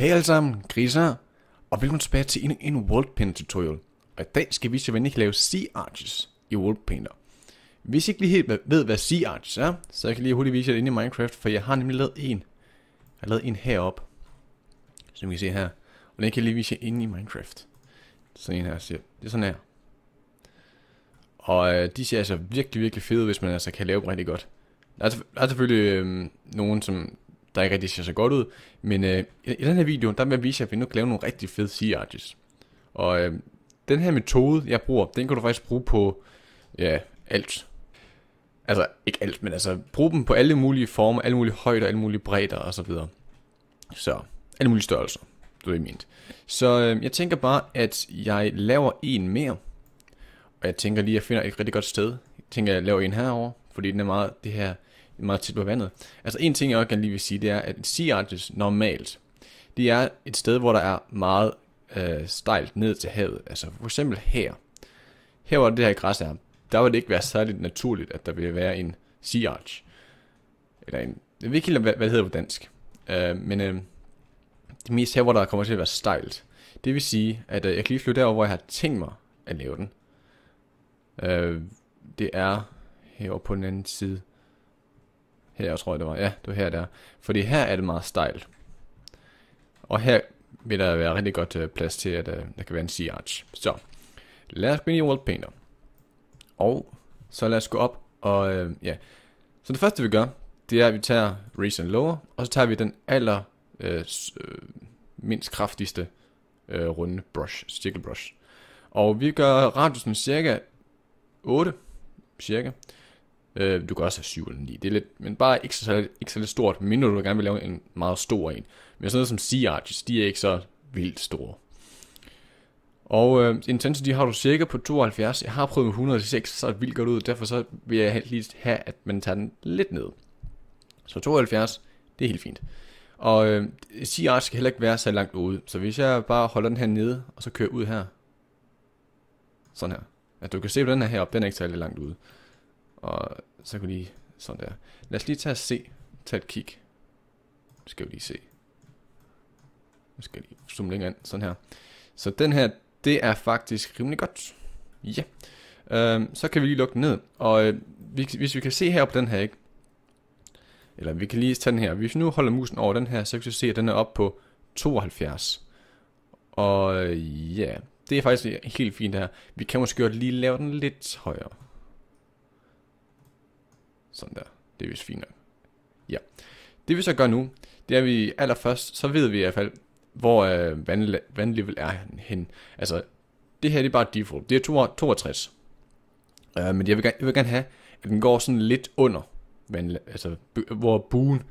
Hej alle sammen, Griser, og velkommen tilbage til en, en Painter tutorial. Og i dag skal vi så venlig lave Sea Arches i World Painter. Hvis I ikke lige helt ved, hvad Sea Arches er, så jeg kan lige hurtigt vise jer det inde i Minecraft, for jeg har nemlig lavet en. Jeg har lavet en herop, som I kan se her. Og den kan jeg lige vise jer inde i Minecraft. Sådan en her ser. Det er sådan her. Og øh, de ser altså virkelig, virkelig fede, hvis man altså kan lave dem rigtig godt. Der er, der er selvfølgelig øh, nogen, som der ikke rigtig ser så godt ud. Men øh, i, den her video, der vil jeg vise jer, at vi nu kan lave nogle rigtig fede sea arches. Og øh, den her metode, jeg bruger, den kan du faktisk bruge på ja, alt. Altså ikke alt, men altså brug dem på alle mulige former, alle mulige højder, alle mulige bredder osv. Så, så alle mulige størrelser, du er ment. Så øh, jeg tænker bare, at jeg laver en mere. Og jeg tænker lige, at jeg finder et rigtig godt sted. Jeg tænker, at jeg laver en herover, fordi den er meget, det her meget tæt på vandet. Altså en ting, jeg også gerne lige vil sige, det er, at sea arches normalt, det er et sted, hvor der er meget øh, stejlt ned til havet. Altså for eksempel her. Her hvor det her græs er, der vil det ikke være særlig naturligt, at der vil være en sea arch. Eller en, jeg ved ikke helt, hvad, hvad det hedder på dansk. Øh, men øh, det mest her, hvor der kommer til at være stejlt. Det vil sige, at øh, jeg kan lige flytte derover, hvor jeg har tænkt mig at lave den. Øh, det er herovre på den anden side. Her tror jeg det var. Ja, det var her der. Fordi her er det meget stejlt. Og her vil der være rigtig godt øh, plads til, at øh, der kan være en sea arch Så lad os gå ind i World Painter. Og så lad os gå op og øh, ja. Så det første vi gør, det er at vi tager Reason Lower, og så tager vi den aller øh, øh mindst kraftigste øh, runde brush, circle brush. Og vi gør radiusen cirka 8, cirka. Øh, du kan også have 7 eller 9. Det er lidt, men bare ikke så, ikke så lidt stort, mindre du gerne vil lave en meget stor en. Men sådan noget som Sea Arches, de er ikke så vildt store. Og øh, Intensity har du cirka på 72. Jeg har prøvet med 106, så er det vildt godt ud. Derfor så vil jeg helst have, at man tager den lidt ned. Så 72, det er helt fint. Og øh, Sea Arch skal heller ikke være så langt ude. Så hvis jeg bare holder den her nede, og så kører ud her. Sådan her. At du kan se på den her heroppe, den er ikke særlig langt ude. Og så kan vi lige sådan der. Lad os lige tage og se. Tag et kig. Nu skal vi lige se. Nu skal jeg lige zoome længere ind. Sådan her. Så den her, det er faktisk rimelig godt. Ja. Yeah. Øhm, så kan vi lige lukke den ned. Og øh, hvis vi kan se her på den her, ikke? Eller vi kan lige tage den her. Hvis vi nu holder musen over den her, så kan vi se, at den er oppe på 72. Og øh, ja, yeah, det er faktisk helt fint her. Vi kan måske godt lige lave den lidt højere. Sådan der. Det er vist fint nok. Ja. Det vi så gør nu, det er vi allerførst, så ved vi i hvert fald, hvor øh, vandlevel er hen. Altså, det her det er bare default. Det er 62. Øh, men jeg vil, gerne, jeg vil gerne have, at den går sådan lidt under, vand, altså, hvor buen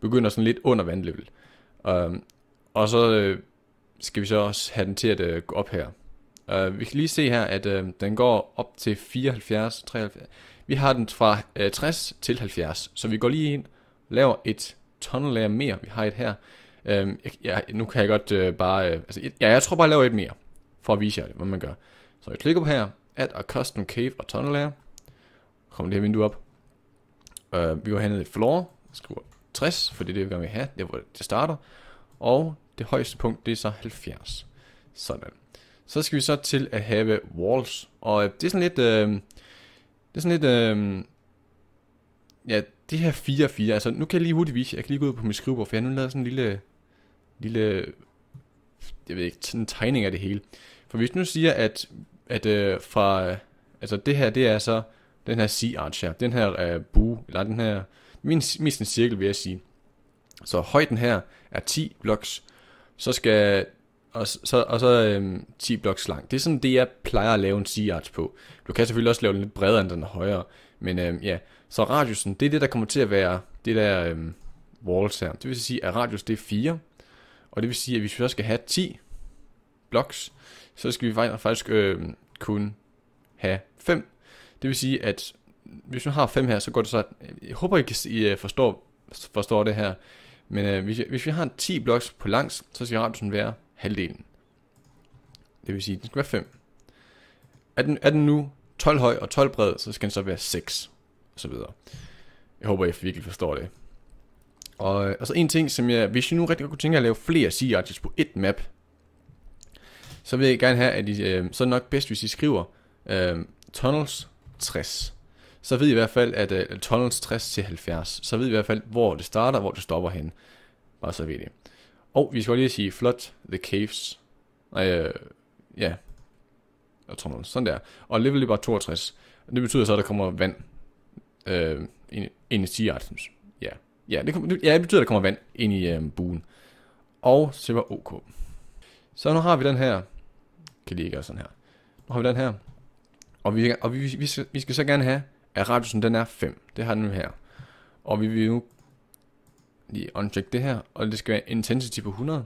begynder sådan lidt under vandlevel. Øh, og så øh, skal vi så også have den til at øh, gå op her. Øh, vi kan lige se her, at øh, den går op til 74, 73. Vi har den fra øh, 60 til 70, så vi går lige ind, laver et layer mere. Vi har et her. Øhm, jeg, ja, nu kan jeg godt øh, bare... Øh, altså, ja, jeg tror bare, jeg laver et mere, for at vise jer, hvad man gør. Så jeg klikker på her, Add a Custom Cave og Tunnel Layer. Kommer det her vindue op. Øh, vi går hernede i Floor, skriver 60, for det er det, vi vil have, det er, hvor det starter. Og det højeste punkt, det er så 70. Sådan. Så skal vi så til at have walls. Og øh, det er sådan lidt... Øh, er sådan lidt... Øh, ja, det her 4-4, altså nu kan jeg lige hurtigt vise, jeg kan lige gå ud på min skrivebord, for jeg har nu lavet sådan en lille, lille, jeg ved ikke, sådan en tegning af det hele. For hvis nu siger, at, at øh, fra, altså det her, det er så den her sea arch her, den her øh, bue, eller den her, min, mest en cirkel vil jeg sige. Så højden her er 10 blocks, så skal og så, og så øhm, 10 blocks lang. Det er sådan det, jeg plejer at lave en C-arch på. Du kan selvfølgelig også lave den lidt bredere end den højere, men øhm, ja, så radiusen, det er det, der kommer til at være det der øhm, walls her. Det vil sige, at radius det er 4, og det vil sige, at hvis vi så skal have 10 blocks, så skal vi faktisk øhm, kun have 5. Det vil sige, at hvis vi har 5 her, så går det så... Jeg håber, I, kan, I øh, forstår, forstår det her. Men øh, hvis, hvis vi har 10 blocks på langs, så skal radiusen være halvdelen. Det vil sige, at den skal være 5. Er den, er den nu 12 høj og 12 bred, så skal den så være 6. Og så videre. Jeg håber, jeg virkelig forstår det. Og, og øh, så altså, en ting, som jeg, hvis I nu rigtig godt kunne tænke at lave flere sea arches på et map, så vil jeg gerne have, at I, øh, så er det nok bedst, hvis I skriver øh, tunnels 60. Så ved I i hvert fald, at øh, tunnels 60 til 70, så ved I i hvert fald, hvor det starter og hvor det stopper hen. Og så ved I det. Og vi skal lige sige, flot the caves. Øh, ja, jeg tror noget. Sådan der. Og level bare 62. Det betyder så, at der kommer vand øh, ind, ind i sea items. Ja, ja det, kommer, ja, det betyder, at der kommer vand ind i øh, buen. Og så var OK. Så nu har vi den her. Kan lige gøre sådan her. Nu har vi den her. Og vi, og vi, vi, vi, skal, vi skal så gerne have, at radiusen den er 5. Det har den nu her. Og vi vil nu lige uncheck det her, og det skal være intensity på 100.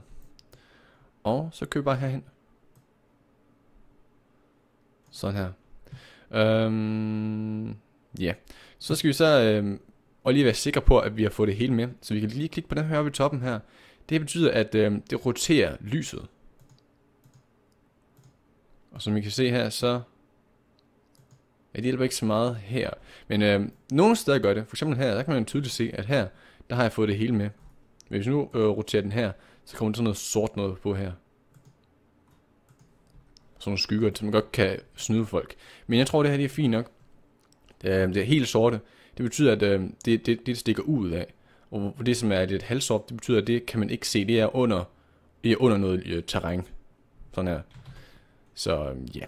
Og så køber jeg bare herhen. Sådan her. Øhm, ja, yeah. så skal vi så øhm, og lige være sikre på, at vi har fået det hele med. Så vi kan lige klikke på den her oppe i toppen her. Det betyder, at øhm, det roterer lyset. Og som I kan se her, så ja, det hjælper ikke så meget her. Men øh, nogle steder gør det. For eksempel her, der kan man tydeligt se, at her, der har jeg fået det hele med. Men hvis nu øh, roterer den her, så kommer der sådan noget sort noget på her. Sådan nogle skygger, som man godt kan snyde folk. Men jeg tror, det her det er fint nok. Det er, det er helt sorte. Det betyder, at øh, det, det, det stikker ud af. Og det, som er lidt halvsort, det betyder, at det kan man ikke se. Det er under, det er under noget øh, terræn. Sådan her. Så øh, ja.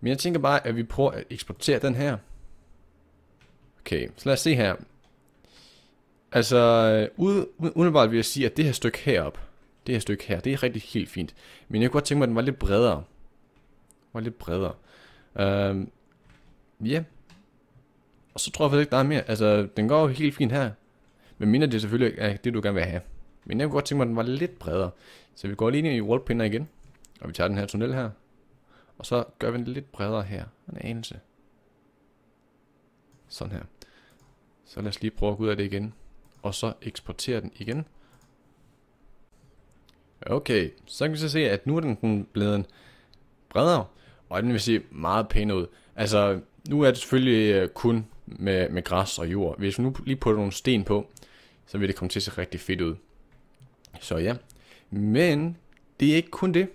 Men jeg tænker bare, at vi prøver at eksportere den her. Okay, så lad os se her. Altså, øh, udenbart umiddelbart vil jeg sige, at det her stykke herop, det her stykke her, det er rigtig helt fint. Men jeg kunne godt tænke mig, at den var lidt bredere. Den var lidt bredere. Øhm, ja. Uh, yeah. Og så tror jeg faktisk ikke, der er mere. Altså, den går jo helt fint her. Men minder det selvfølgelig er det, du gerne vil have. Men jeg kunne godt tænke mig, at den var lidt bredere. Så vi går lige ind i wallpinder igen. Og vi tager den her tunnel her. Og så gør vi den lidt bredere her. En anelse. Sådan her. Så lad os lige prøve at gå ud af det igen og så eksportere den igen. Okay, så kan vi så se, at nu er den, den blevet bredere, og den vil se meget pæn ud. Altså, nu er det selvfølgelig øh, kun med, med græs og jord. Hvis vi nu lige putter nogle sten på, så vil det komme til at se rigtig fedt ud. Så ja, men det er ikke kun det.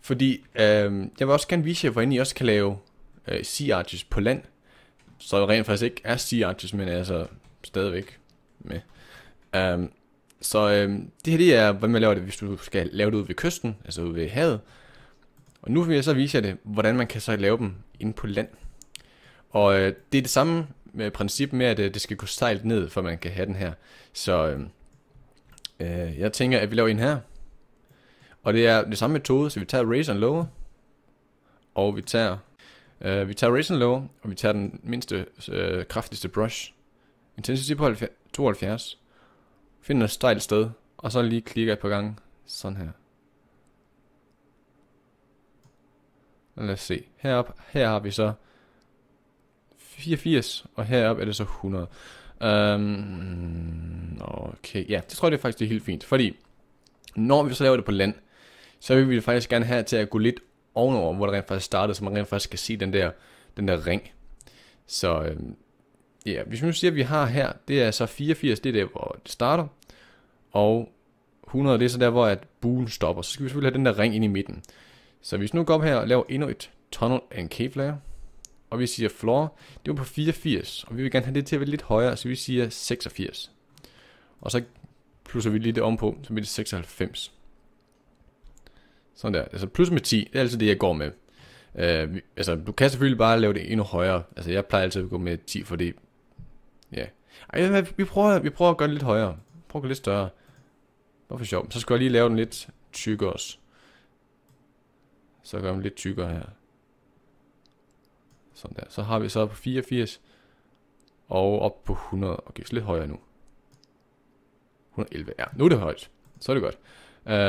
Fordi øh, jeg vil også gerne vise jer, hvordan I også kan lave øh, sea arches på land. Så rent faktisk ikke er sea arches, men er altså stadigvæk med. Um, så um, det her det er, hvordan man laver det, hvis du skal lave det ude ved kysten, altså ude ved havet. Og nu vil jeg så vise jer det, hvordan man kan så lave dem inde på land. Og uh, det er det samme med øh, princip med, at uh, det skal gå sejlt ned, for man kan have den her. Så um, uh, jeg tænker, at vi laver en her. Og det er det samme metode, så vi tager raise and lower. Og vi tager, uh, vi tager raise and lower, og vi tager den mindste, uh, kraftigste brush. Intensity på 72. Find et stejlt sted, og så lige klikker et par gange. Sådan her. Lad os se. Herop, her har vi så 84, og heroppe er det så 100. Um, øhm, okay, ja, det tror jeg det er faktisk det er helt fint. Fordi, når vi så laver det på land, så vil vi faktisk gerne have til at gå lidt ovenover, hvor det rent faktisk startede, så man rent faktisk kan se den der, den der ring. Så øhm, Ja, hvis vi nu siger, at vi har her, det er så 84, det er der, hvor det starter. Og 100, det er så der, hvor at boolen stopper. Så skal vi selvfølgelig have den der ring ind i midten. Så hvis vi nu går op her og laver endnu et tunnel and cave layer, og vi siger floor, det var på 84, og vi vil gerne have det til at være lidt højere, så vi siger 86. Og så plusser vi lige det om på, så bliver det 96. Sådan der, altså plus med 10, det er altså det, jeg går med. Uh, altså, du kan selvfølgelig bare lave det endnu højere. Altså, jeg plejer altid at gå med 10, fordi Ja. Ej, vi prøver, vi prøver at gøre det lidt højere. Prøv at gøre lidt større. Hvorfor sjovt. Så skal jeg lige lave den lidt tykkere også. Så gør den lidt tykkere her. Sådan der. Så har vi så på 84. Og op på 100. Okay, så lidt højere nu. 111. Ja, nu er det højt. Så er det godt.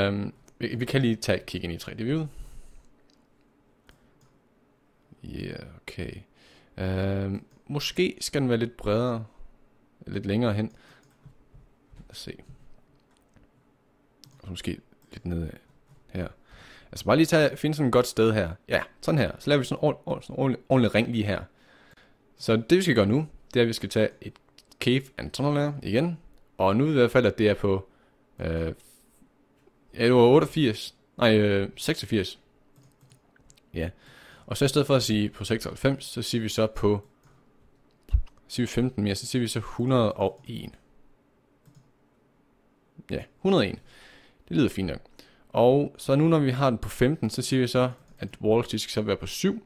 Um, vi, vi kan lige tage kig ind i 3D-viewet. Ja, yeah, okay. Um, Måske skal den være lidt bredere. Lidt længere hen. Lad os se. Og måske lidt ned her. Altså bare lige tage, finde sådan et godt sted her. Ja, sådan her. Så laver vi sådan en ord, ordentlig, ordentlig ring lige her. Så det vi skal gøre nu, det er at vi skal tage et cave and tunnel igen. Og nu ved i hvert fald, at det er på... Øh, ja, det var 88. Nej, øh, 86. Ja. Og så i stedet for at sige på 96, så siger vi så på så siger vi 15 mere, så siger vi så 101. Ja, 101. Det lyder fint nok. Og så nu når vi har den på 15, så siger vi så, at walls skal så være på 7.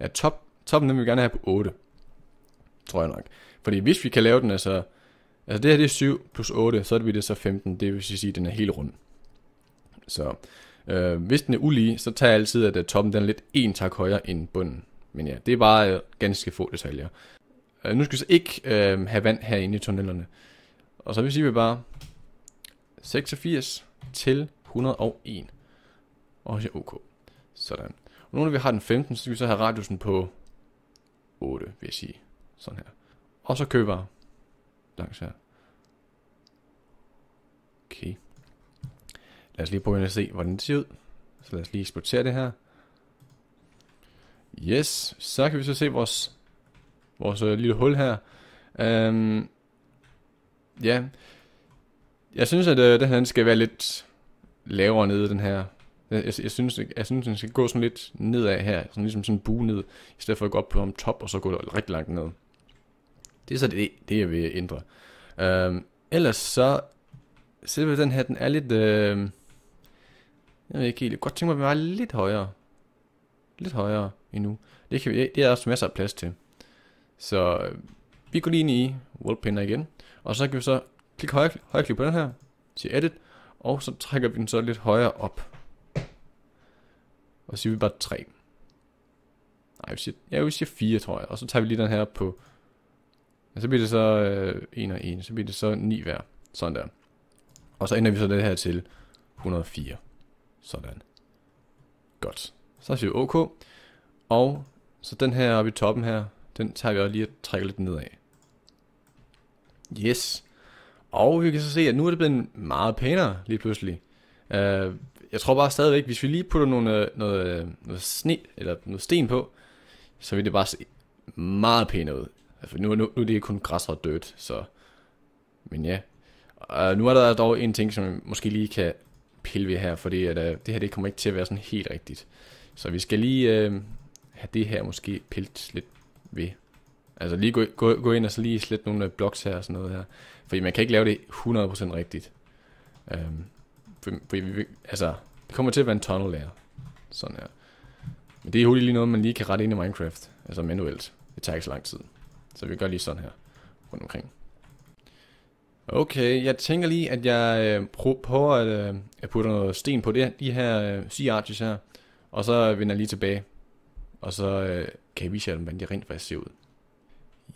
Ja, top, toppen den vil vi gerne have på 8. Tror jeg nok. Fordi hvis vi kan lave den, altså... Altså det her det er 7 plus 8, så er vi det så 15. Det vil sige, at den er helt rund. Så Øh, hvis den er ulige, så tager jeg altid, at øh, toppen den er lidt en tak højere end bunden. Men ja, det er bare øh, ganske få detaljer. Øh, nu skal vi så ikke øh, have vand herinde i tunnelerne. Og så vil sige, vi bare 86 til 101. Og så OK. Sådan. Og nu når vi har den 15, så skal vi så have radiusen på 8, vil jeg sige. Sådan her. Og så køber langs her. Okay. Lad os lige prøve at se, hvordan det ser ud. Så lad os lige eksportere det her. Yes, så kan vi så se vores, vores øh, lille hul her. Um, ja, jeg synes, at øh, den her den skal være lidt lavere nede, den her. Jeg, jeg, jeg, synes, jeg, jeg synes, den skal gå sådan lidt nedad her, sådan ligesom sådan en bue ned, i stedet for at gå op på om top, og så gå rigtig langt ned. Det er så det, det jeg vil ændre. Um, ellers så, selvom den her, den er lidt... Øh, jeg ved ikke helt. Jeg godt tænke mig, at vi var lidt højere. Lidt højere endnu. Det, kan vi, det er der også masser af plads til. Så øh, vi går lige ind i wallpainter igen. Og så kan vi så klikke højre, højreklik på den her. Til edit. Og så trækker vi den så lidt højere op. Og så siger vi bare 3. Nej, vi siger, ja, vi siger 4, tror jeg. Og så tager vi lige den her på... Og så bliver det så øh, 1 og 1. Så bliver det så 9 hver. Sådan der. Og så ender vi så det her til 104. Sådan. Godt. Så siger vi OK. Og så den her oppe i toppen her, den tager vi også lige og trækker lidt nedad. Yes. Og vi kan så se, at nu er det blevet meget pænere lige pludselig. Uh, jeg tror bare stadigvæk, hvis vi lige putter nogle, øh, noget, øh, noget sne, eller noget sten på, så vil det bare se meget pænere ud. Altså, nu, nu, nu er det kun græs og dødt, så... Men ja. Uh, nu er der dog en ting, som jeg måske lige kan pille ved her, fordi at, øh, det her det kommer ikke til at være sådan helt rigtigt. Så vi skal lige øh, have det her måske pilt lidt ved. Altså lige gå, gå, gå ind og så lige slet nogle øh, blocks her og sådan noget her. Fordi man kan ikke lave det 100% rigtigt. Øhm, for, for, vi, altså, det kommer til at være en tunnel her. Sådan her. Men det er jo lige noget, man lige kan rette ind i Minecraft. Altså manuelt. Det tager ikke så lang tid. Så vi gør lige sådan her rundt omkring. Okay, jeg tænker lige, at jeg øh, prøver at, øh, at putte noget sten på det, de her øh, sea arches her, og så vender jeg lige tilbage, og så øh, kan jeg vise jer, hvordan de rent faktisk ser ud.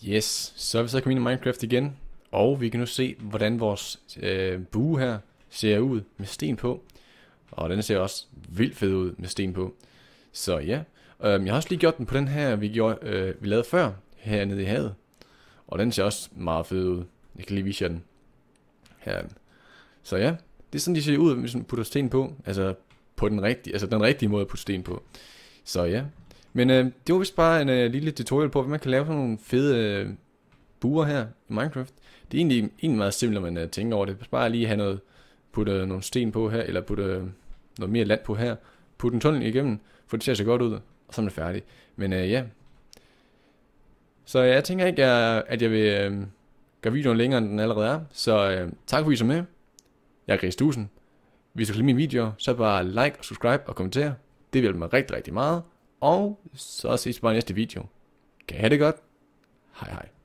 Yes, så er vi så kommet ind i Minecraft igen, og vi kan nu se, hvordan vores øh, bue her ser ud med sten på. Og den ser også vildt fed ud med sten på. Så ja, øhm, jeg har også lige gjort den på den her, vi, gjorde, øh, vi lavede før, hernede i havet. Og den ser også meget fed ud. Jeg kan lige vise jer den her. Så ja, det er sådan, de ser ud, hvis man putter sten på. Altså, på den rigtige, altså den rigtige måde at putte sten på. Så ja. Men øh, det var vist bare en øh, lille tutorial på, hvordan man kan lave sådan nogle fede øh, buer her i Minecraft. Det er egentlig, egentlig meget simpelt, når man øh, tænker over det. Bare lige have noget, putte øh, nogle sten på her, eller putte øh, noget mere land på her. Putte en tunnel igennem, for det ser så godt ud, og så er det færdigt. Men øh, ja. Så jeg tænker ikke, at jeg vil... Øh, gør videoen længere, end den allerede er. Så øh, tak fordi I så med. Jeg er Chris Dusen. Hvis du kan lide mine videoer, så bare like og subscribe og kommenter. Det hjælper mig rigtig, rigtig meget. Og så ses vi bare i næste video. Kan I have det godt? Hej hej.